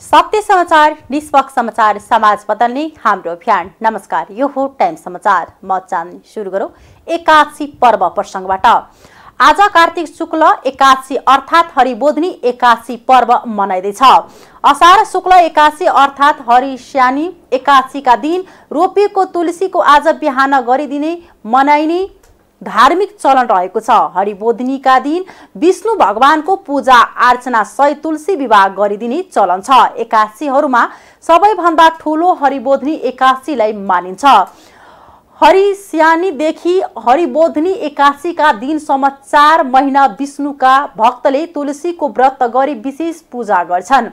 सत्य समाचार निष्पक्ष समाचार समाज बदल्ने हाम्रो अभियान नमस्कार यो हो टाइम समाचार म चाँद सुरु गरौँ एकादशी पर्व प्रसङ्गबाट आज कार्तिक शुक्ल एकादशी अर्थात् हरिबोधनी एकादशी पर्व मनाइँदैछ असार शुक्ल एकादशी अर्थात् हरिश्यानी एकादशीका दिन रोपिएको तुलसीको आज बिहान गरिदिने मनाइने धार्मिक चलन रहेको छ हरिबोधनीका दिन विष्णु भगवानको पूजा आर्चना सहित तुलसी विवाह गरिदिने चलन छ एकासीहरूमा सबैभन्दा ठुलो हरिबोधिनी एकासीलाई मानिन्छ हरि हरिस्यानीदेखि हरिबोधनी एकासीका दिनसम्म चार महिना विष्णुका भक्तले तुलसीको व्रत गरी विशेष पूजा गर्छन्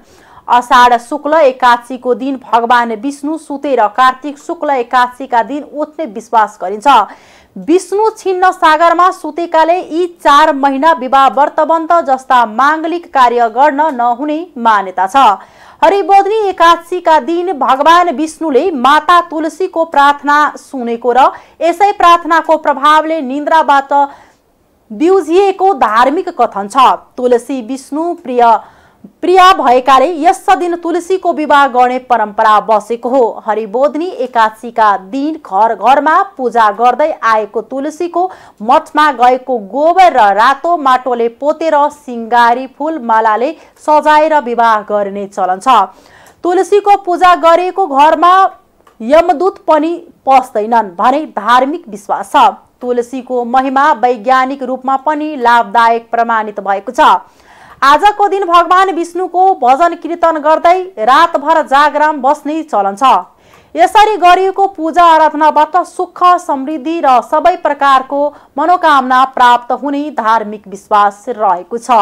अषाढ शुक्ल एकासीको दिन भगवान विष्णु सुतेर कार्तिक शुक्ल एकासीका दिन उठ्ने विश्वास गरिन्छ विष्णु छिन्न सागरमा सुतेकाले यी चार महिना विवाह जस्ता माङ्गलिक कार्य गर्न नहुने मान्यता छ हरिबोधनी एकादशीका दिन भगवान विष्णुले माता तुलसीको प्रार्थना सुनेको र यसै प्रार्थनाको प्रभावले निन्द्राबाट बिउजिएको धार्मिक कथन छ तुलसी विष्णु प्रिय प्रिय भएकाले यस दिन तुलसीको विवाह गर्ने परम्परा बसेको हो हरिबोधनी एकादशीका दिन घर घरमा पूजा गर्दै आएको तुलसीको मठमा गएको गोबर र रातो माटोले पोतेर सिङ्गारी फुल मालाले सजाएर विवाह गर्ने चलन छ तुलसीको पूजा गरेको घरमा यमदूत पनि पस्दैनन् भने धार्मिक विश्वास छ तुलसीको महिमा वैज्ञानिक रूपमा पनि लाभदायक प्रमाणित भएको छ आजको दिन भगवान विष्णुको भजन कीर्तन गर्दै रातभर जागराम बस्ने चलन छ यसरी गरिएको पूजा आराधनाबाट सुख समृद्धि र सबै प्रकारको मनोकामना प्राप्त हुने धार्मिक विश्वास रहेको छ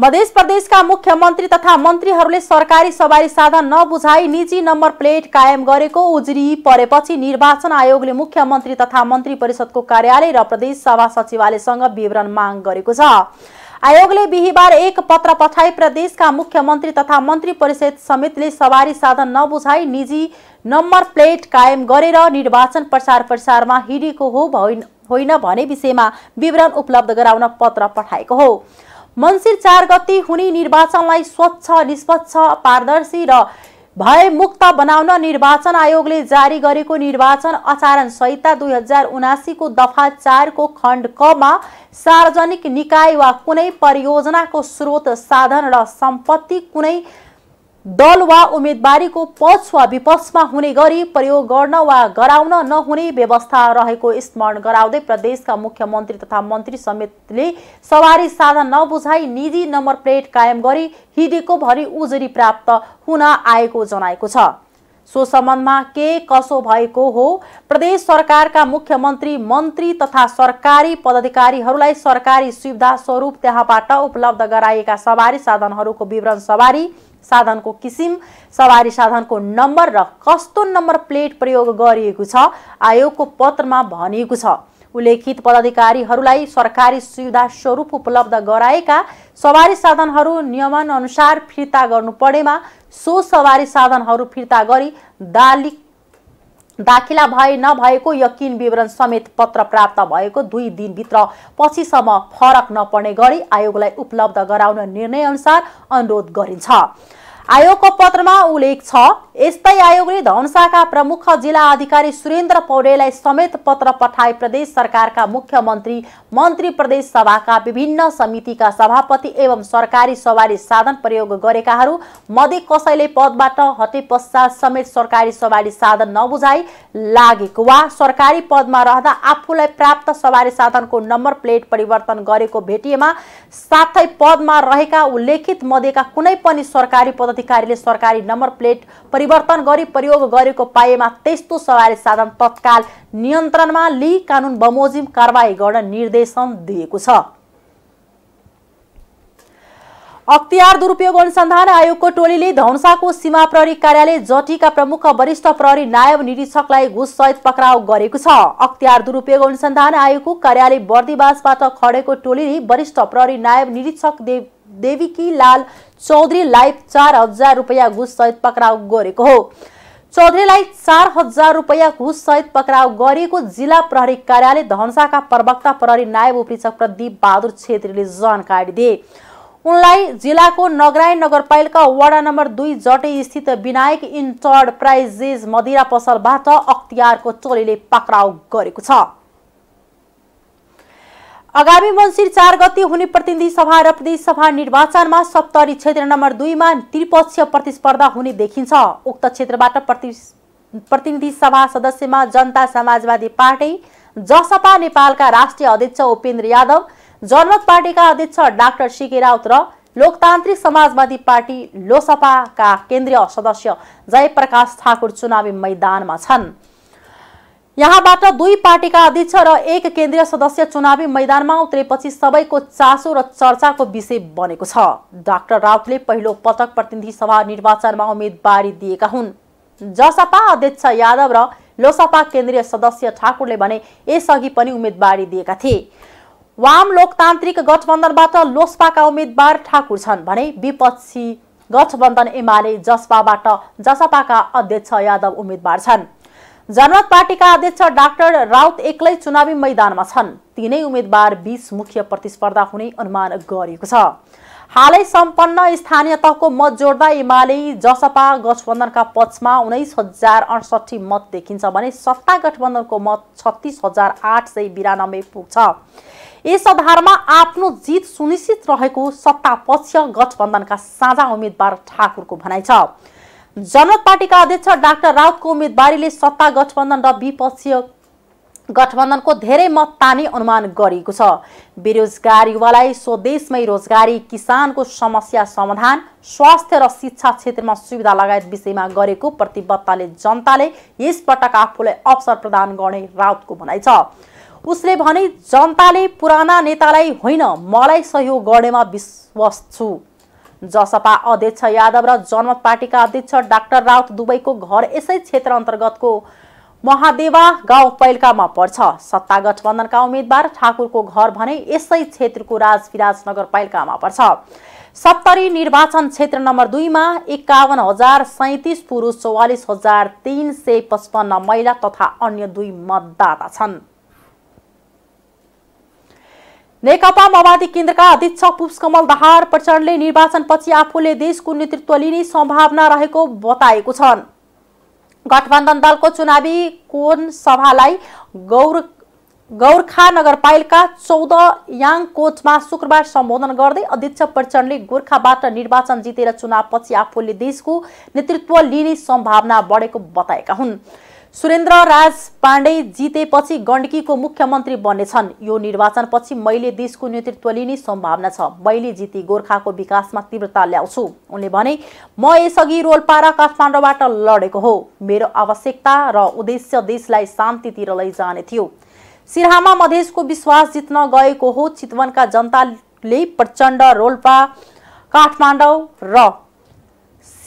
मध्य प्रदेशका मुख्यमन्त्री तथा मन्त्रीहरूले सरकारी सवारी साधन नबुझाई निजी नम्बर प्लेट कायम गरेको उजुरी परेपछि निर्वाचन आयोगले मुख्यमन्त्री तथा मन्त्री परिषदको कार्यालय र प्रदेश सभा सचिवालयसँग विवरण माग गरेको छ आयोगले बिहिबार एक पत्र पठाई प्रदेशका मुख्यमन्त्री तथा मन्त्री परिषद समेतले सवारी साधन नबुझाई निजी नम्बर प्लेट कायम गरेर निर्वाचन प्रचार प्रसारमा हिँडेको हो होइन भने विषयमा विवरण उपलब्ध गराउन पत्र पठाएको हो मङ्सिर चार गति हुने निर्वाचनलाई स्वच्छ निष्पक्ष पारदर्शी र भयमुक्त बनाउन निर्वाचन आयोगले जारी गरेको निर्वाचन आचरण संहिता दुई हजार उनासीको दफा चारको खण्ड कमा सार्वजनिक निकाय वा कुनै परियोजनाको स्रोत साधन र सम्पत्ति कुनै दल वा उम्मेदवारीको पक्ष वा विपक्षमा हुने गरी प्रयोग गर्न वा गराउन नहुने व्यवस्था रहेको स्मरण गराउँदै प्रदेशका मुख्यमन्त्री तथा मन्त्री समेतले सवारी साधन नबुझाई निजी नम्बर प्लेट कायम गरी हिँडेको भरि उजुरी प्राप्त हुन आएको जनाएको छ सो सम्बन्धमा के कसो भएको हो प्रदेश सरकारका मुख्यमन्त्री मन्त्री तथा सरकारी पदाधिकारीहरूलाई सरकारी सुविधा स्वरूप त्यहाँबाट उपलब्ध गराइएका सवारी साधनहरूको विवरण सवारी साधनको किसिम सवारी साधनको नम्बर र कस्तो नम्बर प्लेट प्रयोग गरिएको छ आयोगको पत्रमा भनिएको छ उल्लेखित पदाधिकारीहरूलाई सरकारी सुविधा स्वरूप उपलब्ध गराएका सवारी साधनहरू नियमनअनुसार फिर्ता गर्नु परेमा सो सवारी साधनहरू फिर्ता गरी दालिक दाखिला भए नभएको यकिन विवरण समेत पत्र प्राप्त भएको दुई दिनभित्र पछिसम्म फरक नपर्ने गरी आयोगलाई उपलब्ध गराउन निर्णयअनुसार अनुरोध गरिन्छ आयोगको पत्रमा उल्लेख छ यस्तै आयोगले धनसाका प्रमुख जिल्ला अधिकारी सुरेन्द्र पौडेललाई समेत पत्र पठाए प्रदेश सरकारका मुख्यमन्त्री मन्त्री प्रदेश सभाका विभिन्न समितिका सभापति एवं सरकारी सवारी साधन प्रयोग गरेकाहरू मध्ये कसैले पदबाट हटे पश्चात समेत सरकारी सवारी साधन नबुझाई लागेको वा सरकारी पदमा रहँदा आफूलाई प्राप्त सवारी साधनको नम्बर प्लेट परिवर्तन गरेको भेटिएमा साथै पदमा रहेका उल्लेखित मध्येका कुनै पनि सरकारी पद अधिकारीले सरकारी नम्बर प्लेट परिवर्तन गरी प्रयोग गरेको पाएमा त्यस्तो सवारी साधन तत्काल नियन्त्रणमा लिई कानुन बमोजिम कारवाही गर्न निर्देशन दिएको छ अख्तियार दुरुपयोग अनुसन्धान आयोगको टोलीले धौनसाको सीमा प्रहरी कार्यालय जटीका प्रमुख वरिष्ठ प्रहरी नायब निरीक्षकलाई घुससहित पक्राउ गरेको छ अख्तियार दुरुपयोग अनुसन्धान आयोगको कार्यालय बर्दिवासबाट खडेको टोलीले वरिष्ठ प्रहरी नायब निरीक्षक देव देवीकी लाल चौधरीलाई चार हजार रुपियाँ सहित पक्राउ गरेको हो चौधरीलाई चार हजार रुपियाँ सहित पक्राउ गरिएको जिल्ला प्रहरी कार्यालय धनसाका प्रवक्ता प्रहरी नायब उपरीक्षक प्रदीप बहादुर छेत्रीले जानकारी दिए उनलाई जिल्लाको नगराई नगरपालिका वडा नम्बर दुई जटे स्थित विनायक इन्टरप्राइजेज मदिरा पसलबाट अख्तियारको टोलीले पक्राउ गरेको छ आगामी मङ्सिर चार गते हुने प्रतिनिधि सभा र प्रदेश सभा निर्वाचनमा सप्तरी क्षेत्र नम्बर दुईमा त्रिपक्षीय प्रतिस्पर्धा हुने देखिन्छ उक्त क्षेत्रबाट प्रति प्रतिनिधि सभा सदस्यमा जनता समाजवादी पार्टी जसपा नेपालका राष्ट्रिय अध्यक्ष उपेन्द्र यादव जनमत पार्टीका अध्यक्ष डाक्टर सिके राउत र लोकतान्त्रिक समाजवादी पार्टी लोसपाका केन्द्रीय सदस्य जयप्रकाश ठाकुर चुनावी मैदानमा छन् यहाँबाट दुई पार्टीका अध्यक्ष र एक केन्द्रीय सदस्य चुनावी मैदानमा उत्रेपछि सबैको चासो र चर्चाको विषय बनेको छ डाक्टर राउतले पहिलो पटक प्रतिनिधि सभा निर्वाचनमा उम्मेदवारी दिएका हुन् जसपा अध्यक्ष यादव र लोसपा केन्द्रीय सदस्य ठाकुरले भने यसअघि पनि उम्मेदवारी दिएका थिए वाम लोकतान्त्रिक गठबन्धनबाट लोसपाका उम्मेद्वार ठाकुर छन् भने विपक्षी गठबन्धन एमाले जसपाबाट जसपाका अध्यक्ष यादव उम्मेद्वार छन् जनमत पार्टीका अध्यक्ष डाक्टर राउत एक्लै चुनावी मैदानमा छन् तिनै उम्मेद्वार बीच मुख्य प्रतिस्पर्धा हुने अनुमान गरिएको छ हालै सम्पन्न स्थानीय तहको मत जोड्दा एमाले जसपा गठबन्धनका पक्षमा उन्नाइस हजार अडसठी मत देखिन्छ भने सत्ता गठबन्धनको मत छत्तिस हजार आठ सय बिरानब्बे पुग्छ यस आधारमा आफ्नो जित सुनिश्चित रहेको सत्ता पक्ष गठबन्धनका साझा उम्मेद्वार ठाकुरको भनाइ छ जनमत पार्टीका अध्यक्ष डाक्टर राउतको उम्मेदवारीले सत्ता गठबन्धन र विपक्षीय गठबन्धनको धेरै मत ताने अनुमान गरिएको छ बेरोजगार युवालाई स्वदेशमै रोजगारी किसानको समस्या समाधान स्वास्थ्य र शिक्षा क्षेत्रमा सुविधा लगायत विषयमा गरेको प्रतिबद्धताले जनताले यसपटक आफूलाई अवसर प्रदान गर्ने राउतको भनाइ छ उसले भने जनताले पुराना नेतालाई होइन मलाई सहयोग गर्नेमा विश्वास छु जसपा अध्यक्ष यादव र जनमत पार्टीका अध्यक्ष डाक्टर राउत दुवैको घर यसै क्षेत्र अन्तर्गतको महादेवा गाउँ पैल्कामा पर्छ सत्ता गठबन्धनका उम्मेद्वार ठाकुरको घर भने यसै क्षेत्रको राजविराज नगरपालिकामा पर्छ सत्तरी निर्वाचन क्षेत्र नम्बर दुईमा एक्काउन्न हजार सैतिस पुरुष चौवालिस हजार तिन सय पचपन्न महिला तथा अन्य दुई मतदाता छन् नेकपा माओवादी केन्द्रका अध्यक्ष पुष्कमल दाहार प्रचण्डले निर्वाचनपछि आफूले देशको नेतृत्व लिने सम्भावना रहेको बताएको छन् गठबन्धन दलको चुनावी कोन सभालाई गौर गोर्खा नगरपालिका चौध याङकोटमा शुक्रबार सम्बोधन गर्दै अध्यक्ष प्रचण्डले गोर्खाबाट निर्वाचन जितेर चुनावपछि आफूले देशको नेतृत्व लिने सम्भावना बढेको बताएका हुन् सुरेन्द्र राज पाण्डे जितेपछि गण्डकीको मुख्यमन्त्री बन्नेछन् यो निर्वाचनपछि मैले देशको नेतृत्व लिने सम्भावना छ मैले जिती गोर्खाको विकासमा तीव्रता ल्याउँछु उनले भने म यसअघि रोल्पा र काठमाडौँबाट लडेको हो मेरो आवश्यकता र उद्देश्य देशलाई शान्तितिर लैजाने थियो सिरहामा मधेसको विश्वास जित्न गएको हो चितवनका जनताले प्रचण्ड रोल्पा काठमाडौँ र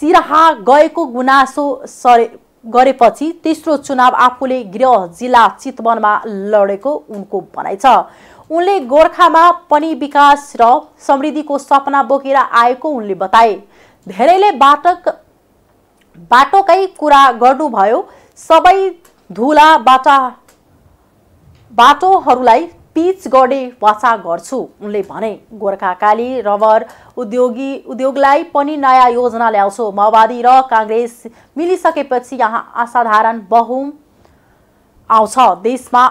सिरहा गएको गुनासो सरे गरेपछि तेस्रो चुनाव आफूले गृह जिल्ला चितवनमा लडेको उनको भनाइ छ उनले गोर्खामा पनि विकास र समृद्धिको सपना बोकेर आएको उनले बताए धेरैले बाटक बाटोकै कुरा गर्नुभयो सबै धुला बाटा बाटोहरूलाई पिच गर्ने वाचा गर्छु उनले भने गोर्खाकाली रबर उद्योगी उद्योगलाई पनि नयाँ योजना ल्याउँछु माओवादी र काङ्ग्रेस मिलिसकेपछि यहाँ असाधारण बहुम आउँछ देशमा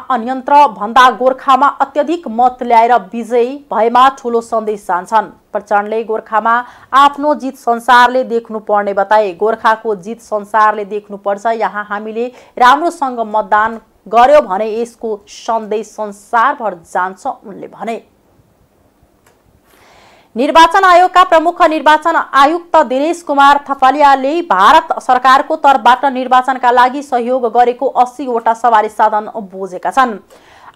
भन्दा गोर्खामा अत्यधिक मत ल्याएर विजयी भएमा ठुलो सन्देश जान्छन् प्रचण्डले गोर्खामा आफ्नो जित संसारले देख्नु पर्ने बताए गोर्खाको जित संसारले देख्नुपर्छ यहाँ हामीले राम्रोसँग मतदान गर्यो भने यसको सन्देश संसारभर जान्छ उनले भने निर्वाचन आयोगका प्रमुख निर्वाचन आयुक्त दिनेश कुमार थपालियाले भारत सरकारको तर्फबाट निर्वाचनका लागि सहयोग गरेको अस्सीवटा सवारी साधन बुझेका छन्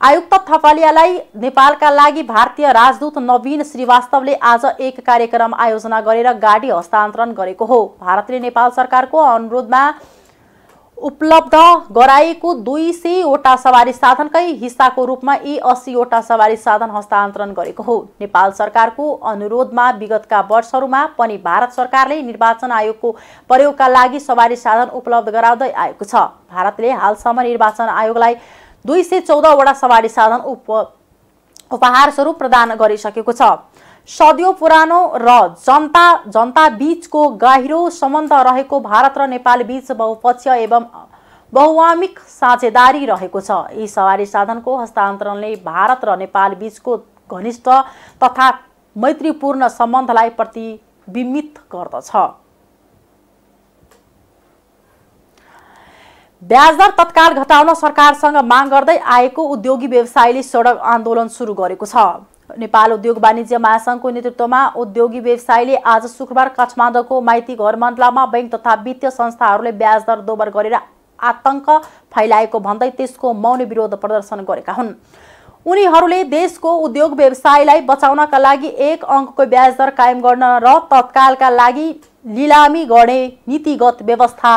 आयुक्त थपालियालाई नेपालका लागि भारतीय राजदूत नवीन श्रीवास्तवले आज एक कार्यक्रम आयोजना गरेर गाडी हस्तान्तरण गरेको हो भारतले नेपाल सरकारको अनुरोधमा उपलब्ध गराएको दुई सयवटा सवारी साधनकै हिस्साको रूपमा यी अस्सीवटा सवारी साधन हस्तान्तरण गरेको हो नेपाल सरकारको अनुरोधमा विगतका वर्षहरूमा पनि भारत सरकारले निर्वाचन आयोगको प्रयोगका लागि सवारी साधन उपलब्ध गराउँदै आएको छ भारतले हालसम्म निर्वाचन आयोगलाई दुई सय चौधवटा सवारी साधन उप उपहार स्वरूप प्रदान गरिसकेको छ सदियो पुरानो र जनता जनता बीचको गाहिरो सम्बन्ध रहेको भारत र नेपाल बीच बहुपक्षीय एवं बहुआमिक साझेदारी रहेको छ यी सवारी साधनको हस्तान्तरणले भारत र नेपाल बीचको घनिष्ठ तथा मैत्रीपूर्ण सम्बन्धलाई प्रतिबिम्बित गर्दछ ब्याजदर तत्काल घटाउन सरकारसँग माग गर्दै आएको उद्योगी व्यवसायीले सडक आन्दोलन सुरु गरेको छ नेपाल उद्योग वाणिज्य महासङ्घको नेतृत्वमा उद्योगी व्यवसायीले आज शुक्रबार काठमाडौँको माइती घर मण्डलामा बैङ्क तथा वित्तीय संस्थाहरूले ब्याज दर दोबर गरेर आतंक फैलाएको भन्दै त्यसको मौन विरोध प्रदर्शन गरेका हुन् उनीहरूले देशको उद्योग व्यवसायलाई बचाउनका लागि एक अङ्कको ब्याजदर कायम गर्न र तत्कालका लागि लिलामी गर्ने नीतिगत व्यवस्था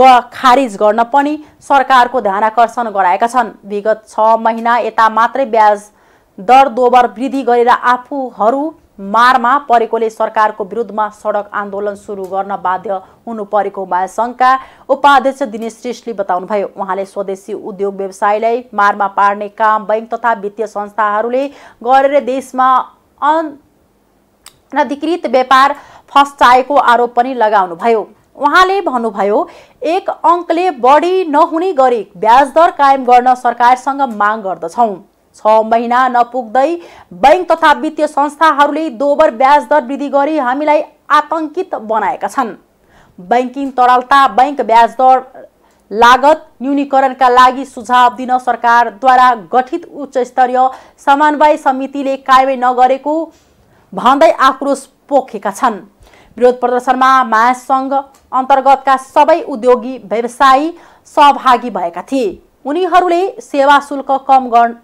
ग खारिज गर्न पनि सरकारको ध्यानाकर्षण गराएका छन् विगत छ महिना यता मात्रै ब्याज दर दोबर वृद्धि गरेर आफूहरू मारमा परेकोले सरकारको विरुद्धमा सडक आन्दोलन सुरु गर्न बाध्य हुनु परेको महासङ्घका उपाध्यक्ष दिनेश श्रेष्ठले बताउनुभयो उहाँले स्वदेशी उद्योग व्यवसायलाई मारमा पार्ने काम बैङ्क तथा वित्तीय संस्थाहरूले गरेर देशमा अनधिकृत व्यापार फस्टाएको आरोप पनि लगाउनुभयो उहाँले भन्नुभयो एक अङ्कले बढी नहुने गरी ब्याज दर कायम गर्न सरकारसँग माग गर्दछौँ छ महिना नपुग्दै बैङ्क तथा वित्तीय संस्थाहरूले दोबर ब्याज दर वृद्धि गरी हामीलाई आतंकित बनाएका छन् बैङ्किङ तरलता बैङ्क ब्याज दर लागत न्यूनीकरणका लागि सुझाव दिन सरकारद्वारा गठित उच्च स्तरीय समन्वय समितिले कार्यवाही नगरेको भन्दै आक्रोश पोखेका छन् विरोध प्रदर्शनमा महासङ्घ अन्तर्गतका सबै उद्योगी व्यवसायी सहभागी भएका थिए उनीहरूले सेवा शुल्क कम गर्न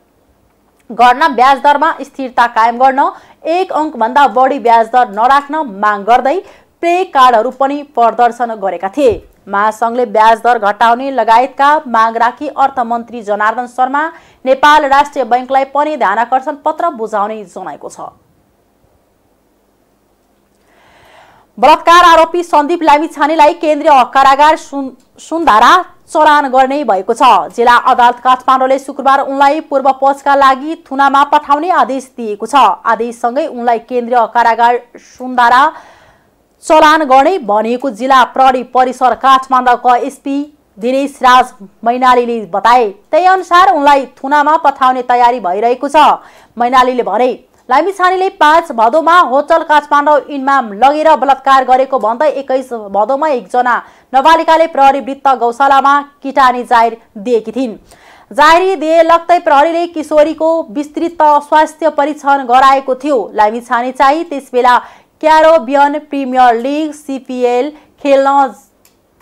गर्न ब्याज दरमा स्थिरता कायम गर्न एक अङ्कभन्दा बढी ब्याज दर नराख्न माग गर्दै पे कार्डहरू पनि प्रदर्शन गरेका थिए महासङ्घले ब्याज दर घटाउने लगायतका माग राखी अर्थमन्त्री जनार्दन शर्मा नेपाल राष्ट्रिय बैङ्कलाई पनि ध्यानकर्षण पत्र बुझाउने जनाएको छ बलात्कार आरोपी सन्दीप लामिछानेलाई केन्द्रीय कारागार सुन सुन्धारा चलान गर्ने भएको छ जिल्ला अदालत काठमाडौँले शुक्रबार उनलाई पूर्व पक्षका लागि थुनामा पठाउने आदेश दिएको छ आदेशसँगै उनलाई केन्द्रीय कारागार सुन्दारा चलान गर्ने भनिएको जिल्ला प्रहरी परिसर काठमाडौँका एसपी दिनेश राज मैनालीले बताए त्यही अनुसार उनलाई थुनामा पठाउने तयारी भइरहेको छ मैनालीले भने लामी छानेले पाँच भदौमा होटल काठमाडौँ इनमा लगेर बलात्कार गरेको भन्दै एक्काइस भदौमा एकजना नबालिकाले प्रहरी वृत्त गौशालामा किटानी जाहेर दिएकी थिइन् जाहेरी दिए लग्दै प्रहरीले किशोरीको विस्तृत स्वास्थ्य परीक्षण गराएको थियो लामी छाने चाहिँ त्यसबेला क्यारोबियन प्रिमियर लिग सिपिएल खेल्न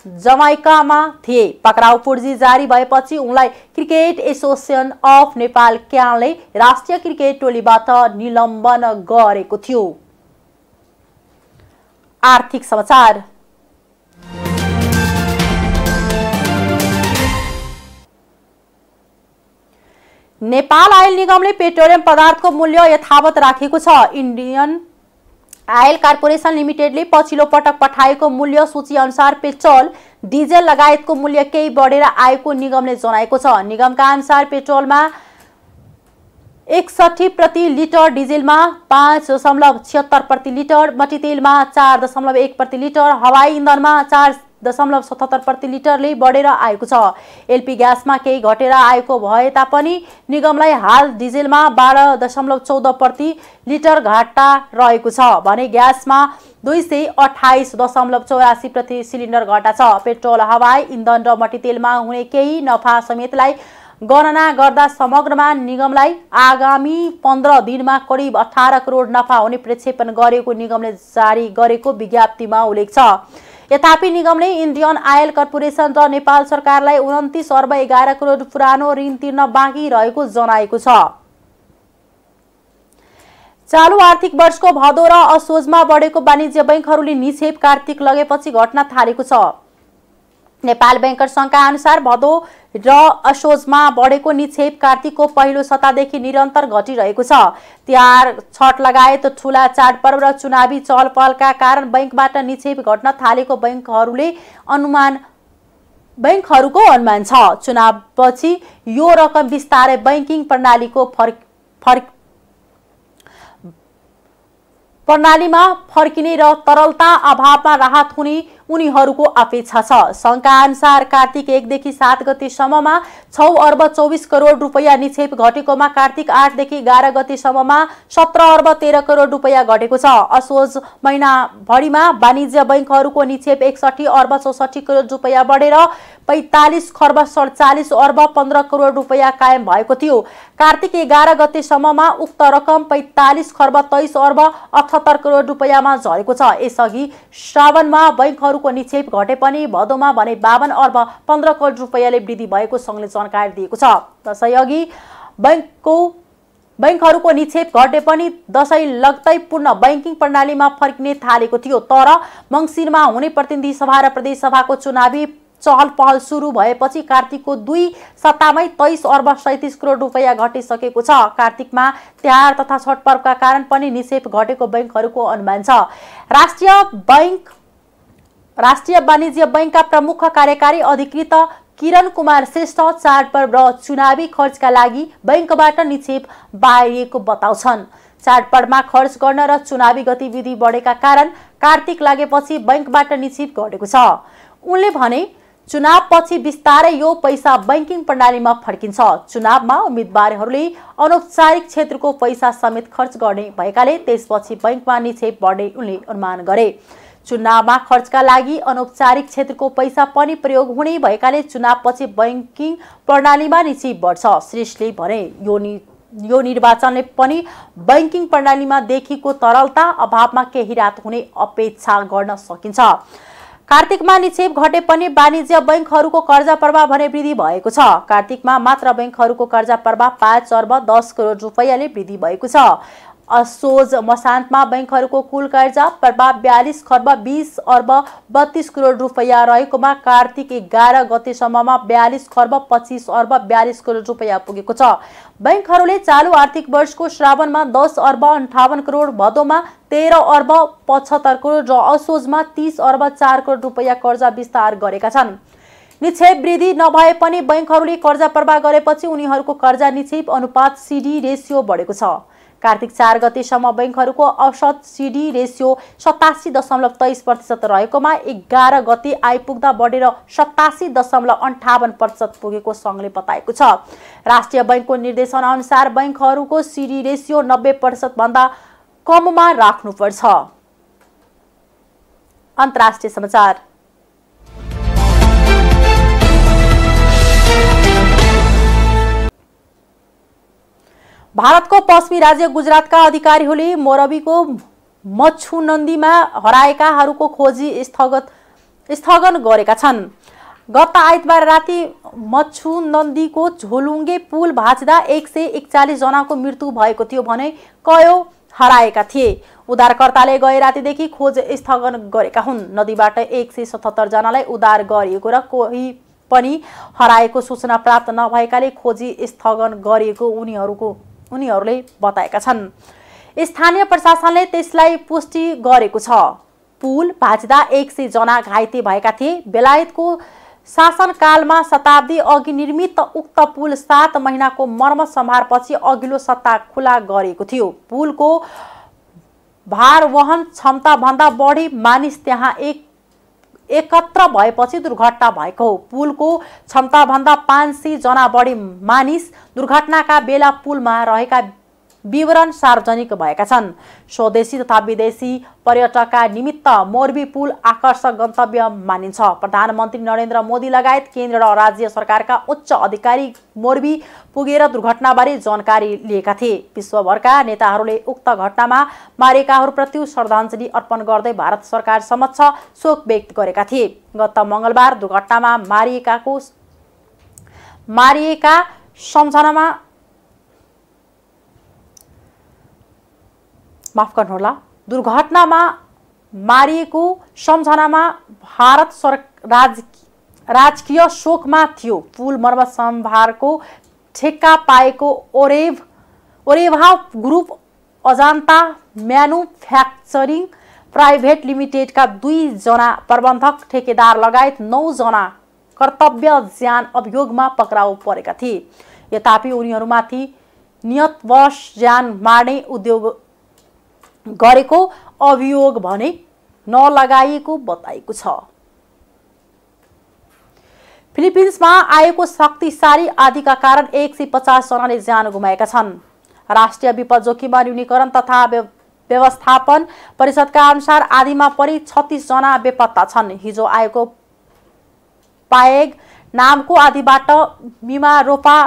जमाइकामा थिए पक्राउ पुर्जी जारी भएपछि उनलाई क्रिकेट एसोसिएसन अफ नेपाल क्यानले राष्ट्रिय क्रिकेट टोलीबाट निलम्बन गरेको थियो आर्थिक समाचार नेपाल आयल निगमले पेट्रोलियम पदार्थको मूल्य यथावत राखेको छ इन्डियन आयल कार्पोरेसन लिमिटेडले पछिल्लो पटक पठाएको मूल्य सूची अनुसार पेट्रोल डिजेल लगायतको मूल्य केही बढेर आएको निगमले जनाएको छ निगमका अनुसार पेट्रोलमा एकसठी प्रति लिटर डिजेलमा पाँच दशमलव छिहत्तर प्रति लिटर मट्टीतेलमा चार दशमलव एक प्रति लिटर हवाई इन्धनमा चार दशमलव सतहत्तर प्रति लिटरले बढेर आएको छ एलपी ग्यासमा केही घटेर आएको भए तापनि निगमलाई हाल डिजेलमा बाह्र दशमलव चौध प्रति लिटर घाटा रहेको छ भने ग्यासमा दुई सय अठाइस दशमलव चौरासी प्रति सिलिन्डर घटा छ पेट्रोल हवाई इन्धन र मट्टीतेलमा हुने केही नफा समेतलाई गणना गर्दा समग्रमा निगमलाई आगामी पन्ध्र दिनमा करिब अठार करोड नफा हुने प्रक्षेपण गरेको निगमले जारी गरेको विज्ञप्तिमा उल्लेख छ यद्यपि निगमले इन्डियन आयल कर्पोरेसन र नेपाल सरकारलाई उन्तिस अर्ब एघार करोड पुरानो ऋण तिर्न बाँकी रहेको जनाएको छ चालु आर्थिक वर्षको भदौ र असोजमा बढेको वाणिज्य बैङ्कहरूले निक्षेप कार्तिक लगेपछि घटना थालेको छ नेपाल ब्याङ्कर्स सङ्घका अनुसार भदौ र असोजमा बढेको निक्षेप कार्तिकको पहिलो सतादेखि निरन्तर घटिरहेको छ तिहार छठ लगायत ठुला चाडपर्व र चुनावी पहलका कारण बैङ्कबाट निक्षेप घट्न थालेको बैङ्कहरूले अनुमान बैङ्कहरूको अनुमान छ चुनावपछि यो रकम बिस्तारै बैङ्किङ प्रणालीको फर्क फर्क प्रणालीमा फर्किने र तरलता अभावमा राहत हुने उनीहरूको अपेक्षा छ सङ्घका अनुसार कार्तिक एकदेखि सात गतिसम्ममा छ अर्ब चौबिस करोड रुपियाँ निक्षेप घटेकोमा कार्तिक आठदेखि एघार गतिसम्ममा सत्र अर्ब तेह्र करोड रुपियाँ घटेको छ असोज महिनाभरिमा वाणिज्य बैङ्कहरूको निक्षेप एकसठी अर्ब चौसठी करोड रुपियाँ बढेर पैँतालिस खर्ब सडचालिस अर्ब पन्ध्र करोड रुपियाँ कायम भएको थियो कार्तिक एघार गतेसम्ममा उक्त रकम पैँतालिस खर्ब तेइस अर्ब अठहत्तर करोड रुपियाँमा झरेको छ यसअघि श्रावणमा बैङ्कहरू उनीहरूको निक्षेप घटे पनि भदौमा भने बावन्न अर्ब पन्ध्र करोड रुपियाँले वृद्धि भएको सङ्घले जानकारी दिएको छ दसैँअघि बैङ्कको बैङ्कहरूको निक्षेप घटे पनि दसैँ लगतै पूर्ण बैङ्किङ प्रणालीमा फर्किने थालेको थियो तर मङ्सिरमा हुने प्रतिनिधि सभा र सभाको चुनावी चहल पहल सुरु भएपछि कार्तिकको दुई सत्तामै तेइस अर्ब सैतिस करोड रुपियाँ घटिसकेको छ कार्तिकमा तिहार तथा छठ पर्वका कारण पनि निक्षेप घटेको बैङ्कहरूको अनुमान छ राष्ट्रिय बैङ्क राष्ट्रिय वाणिज्य बैङ्कका प्रमुख कार्यकारी अधिकृत किरण कुमार श्रेष्ठ चाडपर्व र चुनावी खर्चका लागि बैङ्कबाट निक्षेप बाहिरिएको बताउँछन् चाडपर्वमा खर्च गर्न र चुनावी गतिविधि बढेका कारण कार्तिक लागेपछि बैङ्कबाट निक्षेप घटेको छ उनले भने चुनावपछि बिस्तारै यो पैसा बैङ्किङ प्रणालीमा फर्किन्छ चुनावमा उम्मेदवारहरूले अनौपचारिक क्षेत्रको पैसा समेत खर्च गर्ने भएकाले त्यसपछि बैङ्कमा निक्षेप बढ्ने उनले अनुमान गरे चुनावमा खर्चका लागि अनौपचारिक क्षेत्रको पैसा पनि प्रयोग हुने भएकाले चुनावपछि बैङ्किङ प्रणालीमा निक्षेप बढ्छ श्रेष्ठले भने यो नि यो निर्वाचनले पनि बैङ्किङ प्रणालीमा देखिएको तरलता अभावमा केही रात हुने अपेक्षा गर्न सकिन्छ कार्तिकमा निक्षेप घटे पनि वाणिज्य बैङ्कहरूको कर्जा प्रभाव भने वृद्धि भएको छ कार्तिकमा मात्र बैङ्कहरूको कर्जा प्रभाव पाँच अर्ब दस करोड रुपियाँले वृद्धि भएको छ असोज मसान्तमा बैङ्कहरूको कुल कर्जा प्रभाव बयालिस खर्ब बिस अर्ब बत्तिस करोड रुपियाँ रहेकोमा कार्तिक एघार गतेसम्ममा बयालिस खर्ब पच्चिस अर्ब बयालिस करोड रुपियाँ पुगेको छ बैङ्कहरूले चालु आर्थिक वर्षको श्रावणमा दस अर्ब अन्ठाउन्न करोड भदौमा तेह्र अर्ब पचहत्तर करोड र असोजमा तिस अर्ब चार करोड रुपियाँ कर्जा विस्तार गरेका छन् निक्षेप वृद्धि नभए पनि बैङ्कहरूले कर्जा प्रवाह गरेपछि उनीहरूको कर्जा निक्षेप अनुपात सिडी रेसियो बढेको छ कार्तिक चार गतेसम्म ब्याङ्कहरूको औसत सिडी रेसियो सतासी दशमलव तेइस प्रतिशत रहेकोमा एघार गते आइपुग्दा बढेर सतासी दशमलव अन्ठाउन्न प्रतिशत पुगेको सङ्घले बताएको छ राष्ट्रिय बैङ्कको अनुसार बैङ्कहरूको सिडी रेसियो नब्बे प्रतिशतभन्दा कममा राख्नुपर्छ अन्तर्राष्ट्रिय समाचार भारतको पश्चिमी राज्य गुजरातका अधिकारीहरूले मोरबीको मच्छु नन्दीमा हराएकाहरूको खोजी स्थगत स्थगन गरेका छन् गत आइतबार राति मच्छु नन्दीको झोलुङ्गे पुल भाँच्दा एक सय एकचालिसजनाको मृत्यु भएको थियो भने कयौँ हराएका थिए उद्धारकर्ताले गए रातिदेखि खोज स्थगन गरेका हुन् नदीबाट एक सय सतहत्तरजनालाई उद्धार गरिएको र कोही पनि हराएको सूचना प्राप्त नभएकाले खोजी स्थगन गरिएको उनीहरूको उनीहरूले बताएका छन् स्थानीय प्रशासनले त्यसलाई पुष्टि गरेको छ पुल भाँचिँदा एक जना घाइते भएका थिए बेलायतको शासनकालमा शताब्दी अघि निर्मित उक्त पुल सात महिनाको मर्मत सम्हारपछि अघिल्लो सत्ता खुला गरेको थियो पुलको भारवहन क्षमताभन्दा बढी मानिस त्यहाँ एक एकत्र भएपछि दुर्घटना भएको हो पुलको क्षमताभन्दा पाँच जना बढी मानिस दुर्घटनाका बेला पुलमा रहेका विवरण सार्वजनिक भएका छन् स्वदेशी तथा विदेशी पर्यटकका निमित्त मोर्बी पुल आकर्षक गन्तव्य मानिन्छ प्रधानमन्त्री नरेन्द्र मोदी लगायत केन्द्र र राज्य सरकारका उच्च अधिकारी मोर्बी पुगेर दुर्घटनाबारे जानकारी लिएका थिए विश्वभरका नेताहरूले उक्त घटनामा मारेकाहरूप्रति श्रद्धाञ्जली अर्पण गर्दै भारत सरकार समक्ष शोक व्यक्त गरेका थिए गत मङ्गलबार दुर्घटनामा मारिएकाको मारिएका सम्झनामा माफ गर्नुहोला दुर्घटनामा मारिएको सम्झनामा भारत सर राज राजकीय शोकमा थियो पुल मर्म सम्भारको ठेक्का पाएको ओरेभ Oreva group Ajanta manufacturing private लिमिटेडका दुईजना प्रबन्धक ठेकेदार लगायत नौजना कर्तव्य ज्यान अभियोगमा पक्राउ परेका थिए यतापि उनीहरूमाथि नियतवश ज्यान मार्ने उद्योग गरेको अभियोग भने नलगाइएको बताएको छ फिलिपिन्समा आएको शक्तिशाली आदिका कारण एक सय पचासजनाले ज्यान गुमाएका छन् राष्ट्रिय विपद जोखिम न्यूनीकरण तथा व्यवस्थापन परिषदका अनुसार आदिमा परि छत्तिसजना बेपत्ता छन् हिजो आएको पाएग नामको आदिबाट रोपा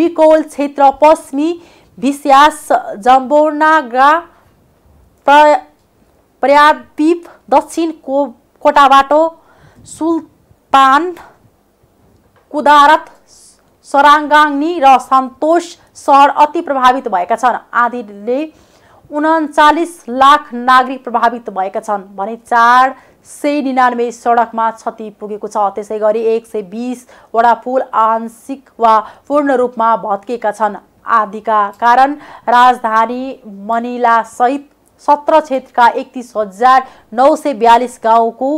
बिकोल क्षेत्र पश्चिमी भिस्यास जम्बोर्नाग्रा प्रयाद्वीप दक्षिण को कोटाबाटो सुल्तान कुदारत सराङ्गाङ्नी र सन्तोष सहर अति प्रभावित भएका छन् आदिले उन्चालिस लाख नागरिक प्रभावित भएका छन् भने चार सय निनानब्बे सडकमा क्षति पुगेको छ त्यसै गरी एक सय बिसवटा पुल आंशिक वा पूर्ण रूपमा भत्किएका छन् आदिका कारण राजधानी मनिलासहित सत्र क्षेत्रका एकतिस हजार नौ सय बयालिस गाउँको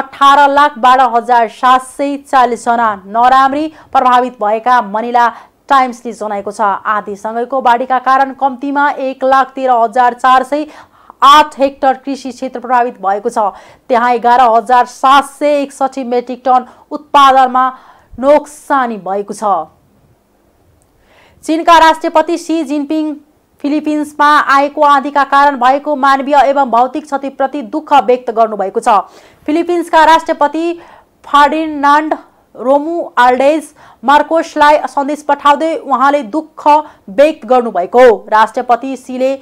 अठार लाख बाह्र हजार सात सय चालिसजना नराम्री प्रभावित भएका मनिला टाइम्सले जनाएको छ आधीसँगैको बाढीका कारण कम्तीमा एक लाख तेह्र हजार चार सय आठ हेक्टर कृषि क्षेत्र प्रभावित भएको छ त्यहाँ एघार हजार सात सय एकसठी मेट्रिक टन उत्पादनमा नोक्सानी भएको छ चिनका राष्ट्रपति सी जिनपिङ फिलिपिन्समा आएको आँधीका कारण भएको मानवीय एवं भौतिक क्षतिप्रति दुःख व्यक्त गर्नुभएको छ फिलिपिन्सका राष्ट्रपति फार्डिनान्ड रोमु आल्डेज मार्कोसलाई सन्देश पठाउँदै उहाँले दुःख व्यक्त गर्नुभएको हो राष्ट्रपति सीले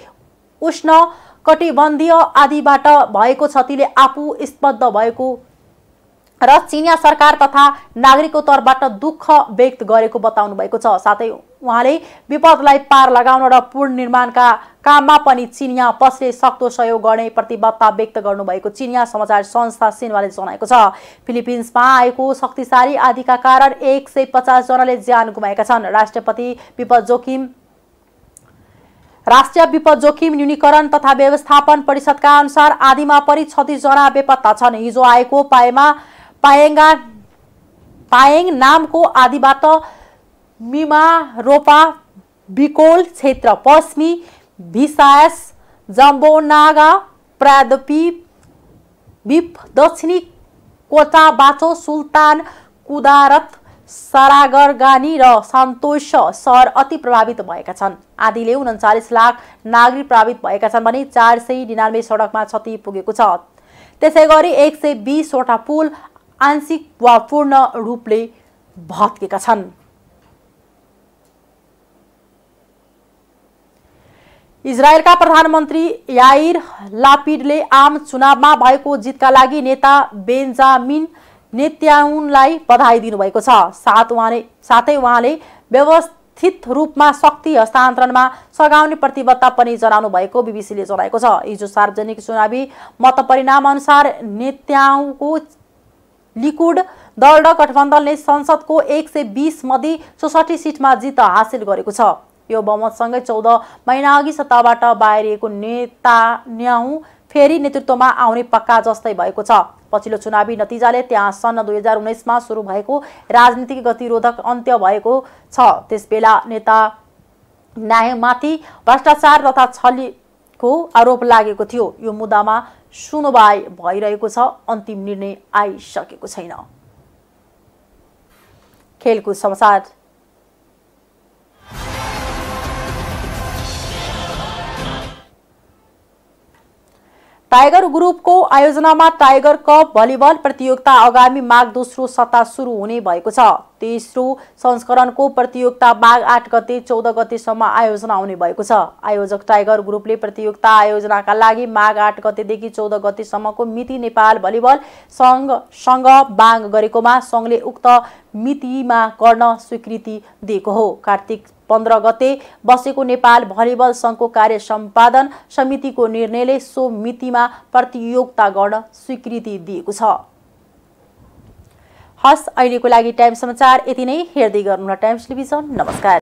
उष्ण कटिबन्धीय आदिबाट भएको क्षतिले आफू स्पद्ध भएको र चिनिया सरकार तथा नागरिकको तर्फबाट दुःख व्यक्त गरेको बताउनु भएको छ साथै उहाँले विपदलाई पार लगाउन र निर्माणका काममा पनि चिनिया पसले सक्दो सहयोग गर्ने प्रतिबद्धता व्यक्त गर्नुभएको चिनिया समाचार संस्था सिन्वाले जनाएको छ फिलिपिन्समा आएको शक्तिशाली आदिका कारण एक सय पचासजनाले ज्यान गुमाएका छन् राष्ट्रपति विपद जोखिम राष्ट्रिय विपद जोखिम न्यूनीकरण तथा व्यवस्थापन परिषदका अनुसार आदिमा परि छत्तिसजना बेपत्ता छन् हिजो आएको पाएमा पाएङ्गा पाएङ नामको आदिबाट मिमा रोपा बिकोल क्षेत्र पश्चिमी भिसास जम्बोनागा प्रादपी बिप दक्षिणी कोचाबाचो सुल्तान कुदारत सरागरगानी र सन्तोष सहर अति प्रभावित भएका छन् आदिले उन्चालिस लाख नागरिक प्रभावित भएका छन् भने चार सय निनानब्बे सडकमा क्षति पुगेको छ त्यसै गरी एक सय बिसवटा पुल आंशिक वा पूर्ण रूपले भत्केका छन् इजरायलका प्रधानमन्त्री याइर लापिडले आम चुनावमा भएको जितका लागि नेता बेन्जामिन नेत्याउनलाई बधाई दिनुभएको छ साथ उहाँले साथै उहाँले व्यवस्थित रूपमा शक्ति हस्तान्तरणमा सघाउने प्रतिबद्धता पनि जनाउनु भएको बिबिसीले जनाएको छ हिजो सार्वजनिक चुनावी मतपरिणाम अनुसार नेत्याउको लिकुड दल र गठबन्धनले संसदको एक सय बिस मध्ये चौसठी सिटमा जित हासिल गरेको छ यो बहुमतसँगै चौध अघि सत्ताबाट बाहिरिएको नेता न्याउ फेरि नेतृत्वमा आउने पक्का जस्तै भएको छ पछिल्लो चुनावी नतिजाले त्यहाँ सन् दुई हजार उन्नाइसमा सुरु भएको राजनीतिक गतिरोधक अन्त्य भएको छ त्यसबेला नेता न्यायमाथि भ्रष्टाचार तथा छलीको आरोप लागेको थियो यो मुद्दामा सुनवाई भइरहेको छ अन्तिम निर्णय आइसकेको छैन खेलकुद समाचार टाइगर ग्रुपको आयोजनामा टाइगर कप भलिबल प्रतियोगिता आगामी माघ दोस्रो सत्ता सुरु हुने भएको छ तेस्रो संस्करणको प्रतियोगिता माघ आठ गते चौध गतेसम्म आयोजना हुने भएको छ आयोजक टाइगर ग्रुपले प्रतियोगिता आयोजनाका लागि माघ आठ गतेदेखि चौध गतेसम्मको मिति नेपाल भलिबल सङ्घसँग माग गरेकोमा सङ्घले उक्त मितिमा गर्न स्वीकृति दिएको हो कार्तिक पन्ध्र गते बसेको नेपाल भलिबल सङ्घको कार्य सम्पादन समितिको निर्णयले सो मितिमा प्रतियोगिता गर्न स्वीकृति दिएको छ हस् अहिलेको लागि टाइम समाचार यति नै हेर्दै गर्नु टाइम्स टेलिभिजन नमस्कार